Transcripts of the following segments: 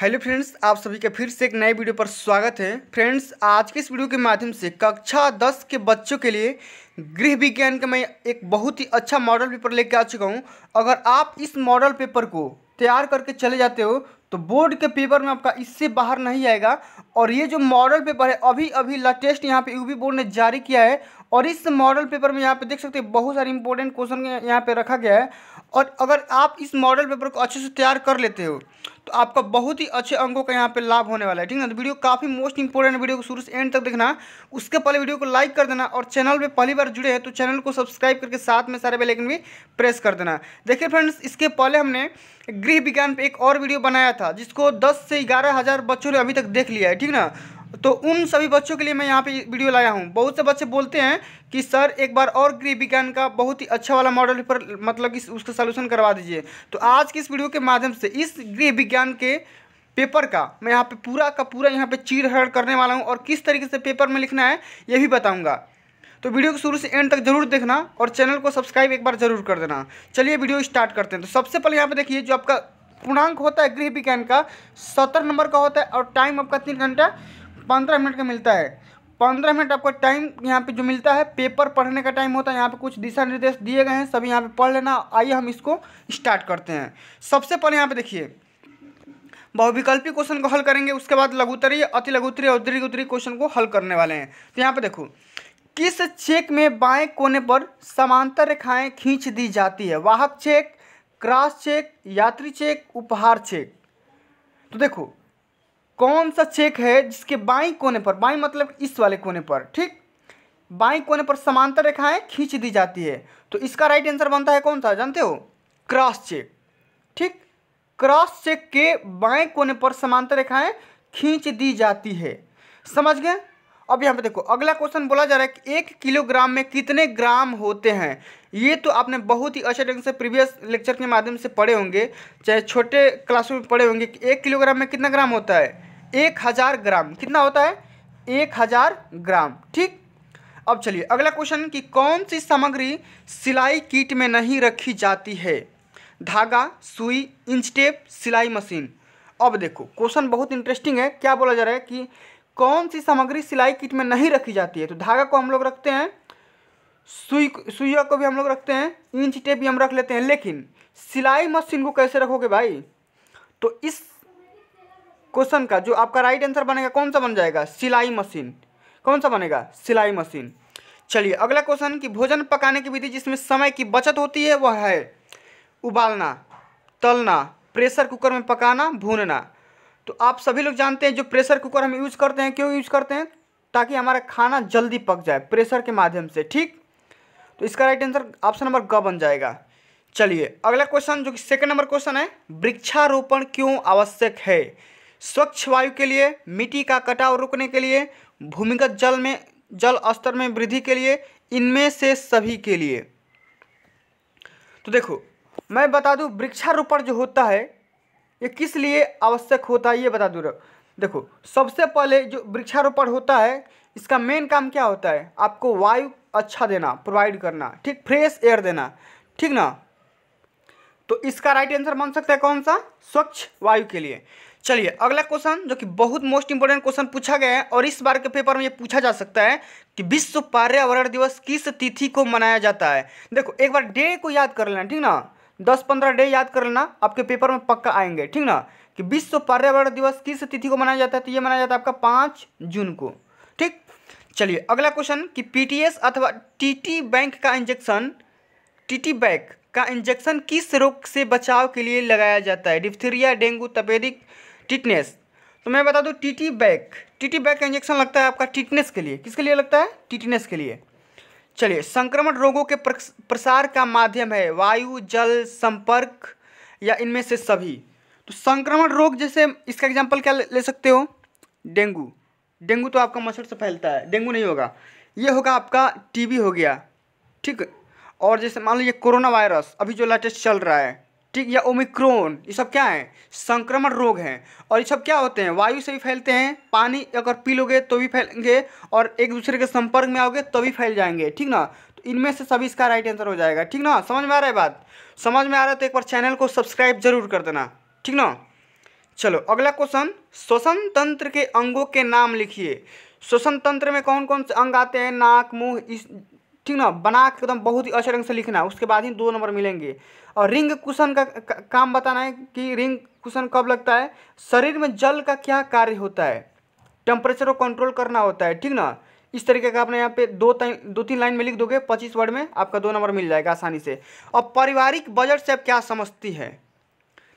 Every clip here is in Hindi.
हेलो फ्रेंड्स आप सभी का फिर से एक नए वीडियो पर स्वागत है फ्रेंड्स आज के इस वीडियो के माध्यम से कक्षा दस के बच्चों के लिए गृह विज्ञान का मैं एक बहुत ही अच्छा मॉडल पेपर लेके आ चुका हूँ अगर आप इस मॉडल पेपर को तैयार करके चले जाते हो तो बोर्ड के पेपर में आपका इससे बाहर नहीं आएगा और ये जो मॉडल पेपर है अभी अभी लेटेस्ट यहाँ पे यूपी बोर्ड ने जारी किया है और इस मॉडल पेपर में यहाँ पे देख सकते हैं बहुत सारे इंपॉर्टेंट क्वेश्चन यहाँ पे रखा गया है और अगर आप इस मॉडल पेपर को अच्छे से तैयार कर लेते हो तो आपका बहुत ही अच्छे अंकों का यहाँ पे लाभ होने वाला है ठीक है तो वीडियो काफ़ी मोस्ट इंपॉर्टेंट वीडियो को शुरू से एंड तक देखना उसके पहले वीडियो को लाइक कर देना और चैनल पे पहली बार जुड़े हैं तो चैनल को सब्सक्राइब करके साथ में सारे बेलेकन भी प्रेस कर देना देखिए फ्रेंड्स इसके पहले हमने गृह विज्ञान पर एक और वीडियो बनाया था जिसको दस से ग्यारह बच्चों ने अभी तक देख लिया है ठीक ना तो उन सभी बच्चों के लिए मैं यहाँ पे वीडियो लाया हूँ बहुत से बच्चे बोलते हैं कि सर एक बार और गृह विज्ञान का बहुत ही अच्छा वाला मॉडल पर मतलब कि उसका सलूशन करवा दीजिए तो आज की इस वीडियो के माध्यम से इस गृह विज्ञान के पेपर का मैं यहाँ पे पूरा का पूरा यहाँ पे चीर हड़ करने वाला हूँ और किस तरीके से पेपर में लिखना है ये भी बताऊँगा तो वीडियो को शुरू से एंड तक जरूर देखना और चैनल को सब्सक्राइब एक बार जरूर कर देना चलिए वीडियो स्टार्ट करते हैं तो सबसे पहले यहाँ पे देखिए जो आपका पूर्णांक होता है गृह विज्ञान का सत्तर नंबर का होता है और टाइम आपका तीन घंटा पंद्रह मिनट का मिलता है पंद्रह मिनट आपको टाइम यहाँ पे जो मिलता है पेपर पढ़ने का टाइम होता है यहाँ पे कुछ दिशा निर्देश दिए गए हैं सभी यहाँ पे पढ़ लेना आइए हम इसको स्टार्ट करते हैं सबसे पहले यहाँ पे देखिए बहुविकल्पी क्वेश्चन को हल करेंगे उसके बाद लघुतरी अति लघुतरी और दीर्घ उत्तरी क्वेश्चन को हल करने वाले हैं तो यहाँ पर देखो किस चेक में बाएँ कोने पर समांतर रेखाएँ खींच दी जाती है वाहक चेक क्रॉस चेक यात्री चेक उपहार चेक तो देखो कौन सा चेक है जिसके बाई कोने पर बाई मतलब इस वाले कोने पर ठीक बाई कोने पर समांतर रेखाएं खींच दी जाती है तो इसका राइट आंसर बनता है कौन सा जानते हो क्रॉस चेक ठीक क्रॉस चेक के बाएं कोने पर समांतर रेखाएं खींच दी जाती है समझ गए अब यहाँ पे देखो अगला क्वेश्चन बोला जा रहा है कि एक किलोग्राम में कितने ग्राम होते हैं ये तो आपने बहुत ही अच्छे ढंग से प्रीवियस लेक्चर के माध्यम से पढ़े होंगे चाहे छोटे क्लासों में पढ़े होंगे कि एक किलोग्राम में कितना ग्राम होता है एक हज़ार ग्राम कितना होता है एक हज़ार ग्राम ठीक अब चलिए अगला क्वेश्चन कि कौन सी सामग्री सिलाई किट में नहीं रखी जाती है धागा सुई इंच टेप सिलाई मशीन अब देखो क्वेश्चन बहुत इंटरेस्टिंग है क्या बोला जा रहा है कि कौन सी सामग्री सिलाई किट में नहीं रखी जाती है तो धागा को हम लोग रखते हैं सुई सुइया को भी हम लोग रखते हैं इंच टेप भी हम रख लेते हैं लेकिन सिलाई मशीन को कैसे रखोगे भाई तो इस क्वेश्चन का जो आपका राइट आंसर बनेगा कौन सा बन जाएगा सिलाई मशीन कौन सा बनेगा सिलाई मशीन चलिए अगला क्वेश्चन कि भोजन पकाने की विधि जिसमें समय की बचत होती है वह है उबालना तलना प्रेशर कुकर में पकाना भूनना तो आप सभी लोग जानते हैं जो प्रेशर कुकर हम यूज़ करते हैं क्यों यूज़ करते हैं ताकि हमारा खाना जल्दी पक जाए प्रेशर के माध्यम से ठीक तो इसका राइट आंसर ऑप्शन नंबर ग बन जाएगा चलिए अगला क्वेश्चन जो कि सेकंड नंबर क्वेश्चन है वृक्षारोपण क्यों आवश्यक है स्वच्छ वायु के लिए मिट्टी का कटाव रोकने के लिए भूमिगत जल में जल स्तर में वृद्धि के लिए इनमें से सभी के लिए तो देखो मैं बता दूँ वृक्षारोपण जो होता है ये किस लिए आवश्यक होता है ये बता दूँ देखो सबसे पहले जो वृक्षारोपण होता है इसका मेन काम क्या होता है आपको वायु अच्छा देना प्रोवाइड करना ठीक फ्रेश एयर देना ठीक ना तो इसका राइट आंसर बन सकता है कौन सा स्वच्छ वायु के लिए चलिए अगला क्वेश्चन जो कि बहुत मोस्ट इंपोर्टेंट क्वेश्चन पूछा गया है और इस बार के पेपर में ये पूछा जा सकता है कि विश्व पर्यावरण दिवस किस तिथि को मनाया जाता है देखो एक बार डे को याद कर लेना ठीक ना दस पंद्रह डे याद कर लेना आपके पेपर में पक्का आएंगे ठीक ना कि विश्व पर्यावरण दिवस किस तिथि को मनाया जाता है तो ये मनाया जाता है आपका पाँच जून को ठीक चलिए अगला क्वेश्चन कि पीटीएस अथवा टीटी बैंक का इंजेक्शन टीटी बैंक का इंजेक्शन किस रोग से बचाव के लिए लगाया जाता है डिफ्थीरिया डेंगू तपेदिक टिटनेस तो मैं बता दूँ टीटी बैक टीटी बैक का इंजेक्शन लगता है आपका टिटनेस के लिए किसके लिए लगता है टिटनेस के लिए चलिए संक्रमण रोगों के प्रसार का माध्यम है वायु जल संपर्क या इनमें से सभी तो संक्रमण रोग जैसे इसका एग्जाम्पल क्या ले सकते हो डेंगू डेंगू तो आपका मच्छर से फैलता है डेंगू नहीं होगा ये होगा आपका टीबी हो गया ठीक और जैसे मान लीजिए कोरोना वायरस अभी जो लेटेस्ट चल रहा है ठीक या ओमिक्रोन ये सब क्या है संक्रमण रोग हैं और ये सब क्या होते हैं वायु से भी फैलते हैं पानी अगर पी लोगे तो भी फैलेंगे और एक दूसरे के संपर्क में आओगे तो भी फैल जाएंगे ठीक ना तो इनमें से सभी इसका राइट आंसर हो जाएगा ठीक ना समझ में आ रहा है बात समझ में आ रहा है तो एक बार चैनल को सब्सक्राइब जरूर कर देना ठीक ना चलो अगला क्वेश्चन श्वसन तंत्र के अंगों के नाम लिखिए श्वसन तंत्र में कौन कौन से अंग आते हैं नाक मुंह इस ठीक ना बना के एकदम बहुत ही अच्छे ढंग से लिखना उसके बाद ही दो नंबर मिलेंगे और रिंग कुशन का काम बताना है कि रिंग कुशन कब लगता है शरीर में जल का क्या कार्य होता है टेम्परेचर को कंट्रोल करना होता है ठीक ना इस तरीके का आपने यहाँ पे दो दो तीन लाइन में लिख दोगे पच्चीस वर्ड में आपका दो नंबर मिल जाएगा आसानी से और पारिवारिक बजट से आप क्या समझती है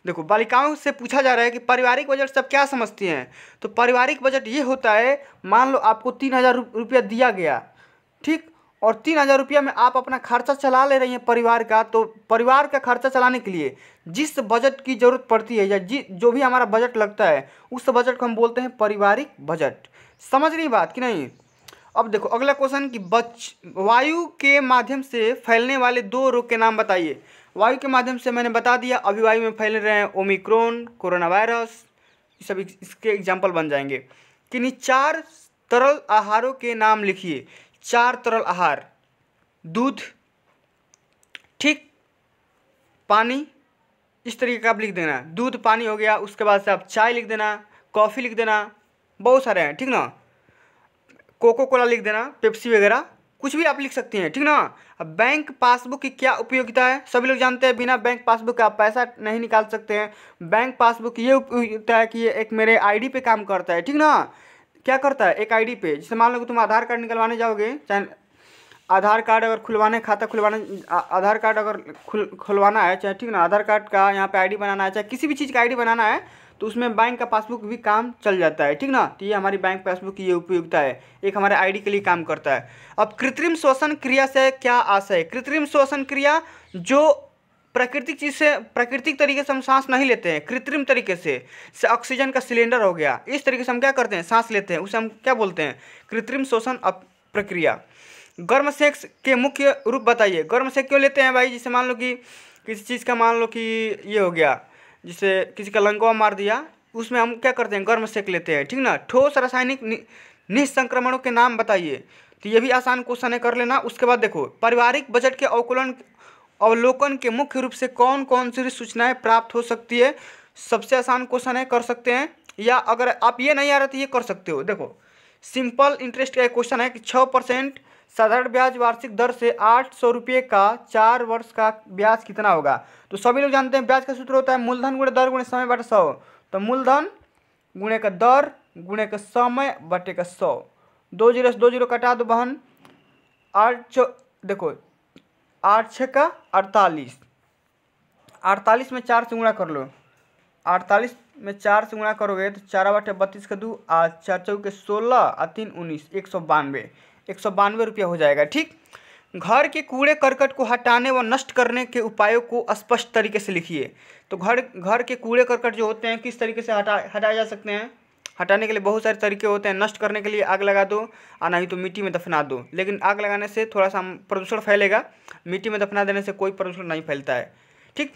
देखो बालिकाओं से पूछा जा रहा है कि पारिवारिक बजट से आप क्या समझती हैं तो पारिवारिक बजट ये होता है मान लो आपको तीन हज़ार रुपया दिया गया ठीक और तीन हज़ार रुपया में आप अपना खर्चा चला ले रही हैं परिवार का तो परिवार का खर्चा चलाने के लिए जिस बजट की ज़रूरत पड़ती है या जिस जो भी हमारा बजट लगता है उस बजट को हम बोलते हैं पारिवारिक बजट समझ रही बात कि नहीं अब देखो अगला क्वेश्चन कि बच वायु के माध्यम से फैलने वाले दो रोग के नाम बताइए वायु के माध्यम से मैंने बता दिया अभी वायु में फैल रहे हैं ओमिक्रोन कोरोना वायरस सब इसके एग्जाम्पल बन जाएंगे कि चार तरल आहारों के नाम लिखिए चार तरल आहार दूध ठीक पानी इस तरीके का आप लिख देना दूध पानी हो गया उसके बाद से आप चाय लिख देना कॉफ़ी लिख देना बहुत सारे हैं ठीक ना कोको कोला लिख देना पेप्सी वगैरह कुछ भी आप लिख सकती हैं ठीक ना अब बैंक पासबुक की क्या उपयोगिता है सभी लोग जानते हैं बिना बैंक पासबुक का आप पैसा नहीं निकाल सकते हैं बैंक पासबुक ये उपयोगिता है कि ये एक मेरे आईडी पे काम करता है ठीक ना क्या करता है एक आईडी पे जैसे मान लो कि तुम आधार कार्ड निकलवाने जाओगे चाहे आधार कार्ड अगर खुलवाने खाता खुलवाने आधार कार्ड अगर खुल खुलवाना है चाहे ठीक ना आधार कार्ड का यहाँ पे आईडी बनाना है चाहे किसी भी चीज़ का आईडी बनाना है तो उसमें बैंक का पासबुक भी काम चल जाता है ठीक ना तो ये हमारी बैंक पासबुक की ये उपयोगिता है एक हमारे आईडी के लिए काम करता है अब कृत्रिम शोषण क्रिया से क्या आशय कृत्रिम शोषण क्रिया जो प्राकृतिक चीज़ से प्राकृतिक तरीके से हम सांस नहीं लेते हैं कृत्रिम तरीके से ऑक्सीजन का सिलेंडर हो गया इस तरीके से हम क्या करते हैं सांस लेते हैं उसे हम क्या बोलते हैं कृत्रिम शोषण प्रक्रिया गर्म सेक्स के मुख्य रूप बताइए गर्म सेक क्यों लेते हैं भाई जिसे मान लो कि किसी चीज़ का मान लो कि ये हो गया जैसे किसी का लंगवा मार दिया उसमें हम क्या करते हैं गर्म सेक लेते हैं ठीक ना ठोस रासायनिक निसंक्रमणों के नाम बताइए तो ये भी आसान क्वेश्चन है कर लेना उसके बाद देखो पारिवारिक बजट के अवकुलन अवलोकन के मुख्य रूप से कौन कौन सी सूचनाएं प्राप्त हो सकती है सबसे आसान क्वेश्चन है कर सकते हैं या अगर आप ये नहीं आ रहे तो ये कर सकते हो देखो सिंपल इंटरेस्ट का क्वेश्चन है कि छः परसेंट साधारण ब्याज वार्षिक दर से आठ सौ रुपये का चार वर्ष का ब्याज कितना होगा तो सभी लोग जानते हैं ब्याज का सूत्र होता है मूलधन गुणे दर गुणे समय बटे सौ तो मूलधन गुणे का दर गुणे का समय बटे का सौ दो जीरो से दो जीरो कटा दो बहन आठ देखो आठ छः का अड़तालीस अड़तालीस में चार से गुणा कर लो अड़तालीस में चार से गुणा करोगे तो चार बटे बत्तीस का दो आ चार चौके सोलह आ तीन उन्नीस एक सौ बानवे एक सौ बानवे रुपया हो जाएगा ठीक घर के कूड़े करकट को हटाने व नष्ट करने के उपायों को स्पष्ट तरीके से लिखिए तो घर घर के कूड़े करकट जो होते हैं किस तरीके से हटा हटाए जा सकते हैं हटाने के लिए बहुत सारे तरीके होते हैं नष्ट करने के लिए आग लगा दो और ही तो मिट्टी में दफना दो लेकिन आग लगाने से थोड़ा सा प्रदूषण फैलेगा मिट्टी में दफना देने से कोई प्रदूषण नहीं फैलता है ठीक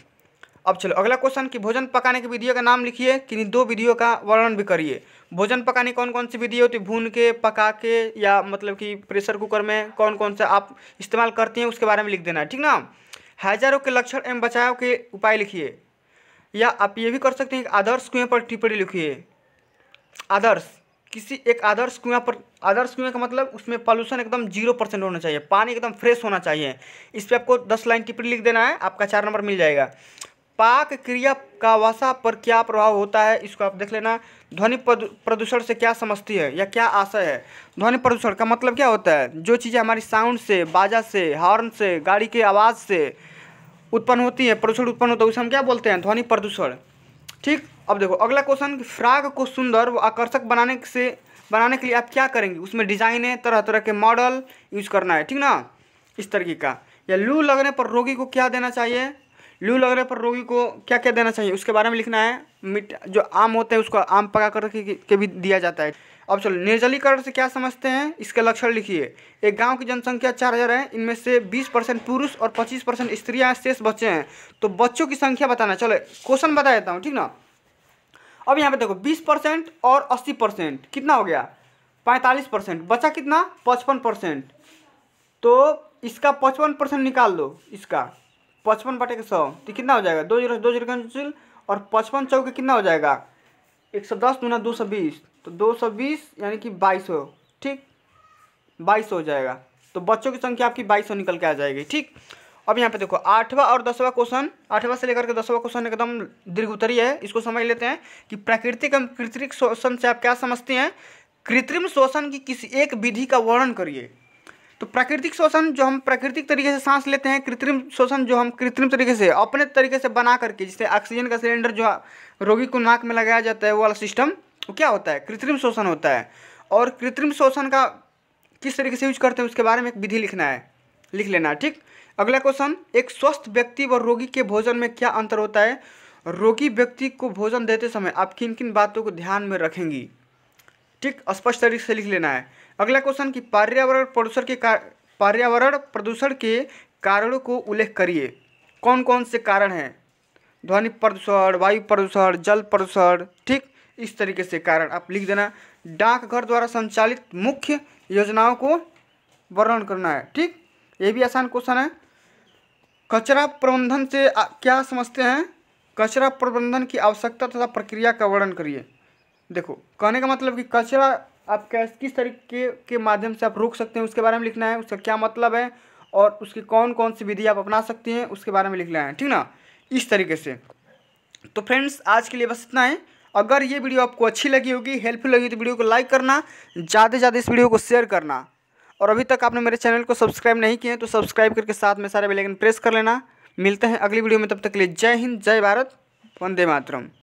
अब चलो अगला क्वेश्चन कि भोजन पकाने की विधियों का नाम लिखिए कि दो विधियों का वर्णन भी करिए भोजन पकाने कौन कौन सी विधि होती है भून के पका के या मतलब कि प्रेशर कुकर में कौन कौन सा आप इस्तेमाल करती हैं उसके बारे में लिख देना है ठीक ना हैजारों के लक्षण एवं बचाव के उपाय लिखिए या आप ये भी कर सकते हैं कि आदर्श कुएं पर टिप्पणी लिखिए आदर्श किसी एक आदर्श कुएं पर आदर्श कुएं का मतलब उसमें पॉल्यूशन एकदम जीरो परसेंट होना चाहिए पानी एकदम फ्रेश होना चाहिए इस पर आपको दस लाइन टिप्पणी लिख देना है आपका चार नंबर मिल जाएगा पाक क्रिया का वसा पर क्या प्रभाव होता है इसको आप देख लेना ध्वनि प्रदूषण से क्या समझती है या क्या आशय है ध्वनि प्रदूषण का मतलब क्या होता है जो चीज़ें हमारी साउंड से बाजा से हॉर्न से गाड़ी के आवाज़ से उत्पन्न होती है प्रदूषण उत्पन्न होता है उसे हम क्या बोलते हैं ध्वनि प्रदूषण ठीक अब देखो अगला क्वेश्चन फ्राग को सुंदर व आकर्षक बनाने से बनाने के लिए आप क्या करेंगे उसमें डिजाइने तरह तरह के मॉडल यूज करना है ठीक ना इस तरीके का या लू लगने पर रोगी को क्या देना चाहिए लू लगने पर रोगी को क्या क्या देना चाहिए उसके बारे में लिखना है मिट जो आम होते हैं उसको आम पका कर के, के भी दिया जाता है अब चलो निर्जलीकरण से क्या समझते हैं इसके लक्षण लिखिए एक गांव की जनसंख्या चार हज़ार है इनमें से 20 परसेंट पुरुष और 25 परसेंट स्त्रियाँ शेष बच्चे हैं तो बच्चों की संख्या बताना चलो क्वेश्चन बता देता हूँ ठीक ना अब यहाँ पे देखो 20 परसेंट और 80 परसेंट कितना हो गया 45 परसेंट बचा कितना पचपन परसेंट तो इसका पचपन परसेंट निकाल दो इसका पचपन बटे के सौ तो कितना हो जाएगा दो जीरो दो जीरो कैंसिल और पचपन चौके कितना हो जाएगा एक सौ दस दूना दो सौ बीस तो दो सौ बीस यानी कि बाईस हो ठीक बाईस हो जाएगा तो बच्चों की संख्या आपकी बाईस सौ निकल के आ जाएगी ठीक अब यहाँ पे देखो आठवां और दसवां क्वेश्चन आठवां से लेकर के दसवां क्वेश्चन एकदम दीर्घ उत्तरीय है इसको समझ लेते हैं कि प्राकृतिक एवं कृत्रिम शोषण से आप क्या समझते हैं कृत्रिम शोषण की किसी एक विधि का वर्णन करिए तो प्राकृतिक शोषण जो हम प्राकृतिक तरीके से सांस लेते हैं कृत्रिम शोषण जो हम कृत्रिम तरीके से अपने तरीके से बना करके जिससे ऑक्सीजन का सिलेंडर जो रोगी को नाक में लगाया जाता है वो वाला सिस्टम वो क्या होता है कृत्रिम शोषण होता है और कृत्रिम शोषण का किस तरीके से यूज करते हैं उसके बारे में एक विधि लिखना है लिख लेना ठीक अगला क्वेश्चन एक स्वस्थ व्यक्ति व रोगी के भोजन में क्या अंतर होता है रोगी व्यक्ति को भोजन देते समय आप किन किन बातों को ध्यान में रखेंगी ठीक स्पष्ट तरीके से लिख लेना है अगला क्वेश्चन कि पर्यावरण प्रदूषण के पर्यावरण प्रदूषण के कारणों को उल्लेख करिए कौन कौन से कारण हैं ध्वनि प्रदूषण वायु प्रदूषण जल प्रदूषण ठीक इस तरीके से कारण आप लिख देना डाकघर द्वारा संचालित मुख्य योजनाओं को वर्णन करना है ठीक ये भी आसान क्वेश्चन है कचरा प्रबंधन से क्या समझते हैं कचरा प्रबंधन की आवश्यकता तथा प्रक्रिया का वर्णन करिए देखो कहने का मतलब कि कचरा आप कैस किस तरीके के माध्यम से आप रोक सकते हैं उसके बारे में लिखना है उसका क्या मतलब है और उसकी कौन कौन सी विधि आप अपना सकते हैं उसके बारे में लिखना है ठीक ना इस तरीके से तो फ्रेंड्स आज के लिए बस इतना है अगर ये वीडियो आपको अच्छी लगी होगी हेल्पफुल लगी तो वीडियो को लाइक करना ज़्यादा से ज़्यादा इस वीडियो को शेयर करना और अभी तक आपने मेरे चैनल को सब्सक्राइब नहीं किए तो सब्सक्राइब करके साथ में सारे बेलाइकन प्रेस कर लेना मिलते हैं अगली वीडियो में तब तक के लिए जय हिंद जय भारत वंदे मातरम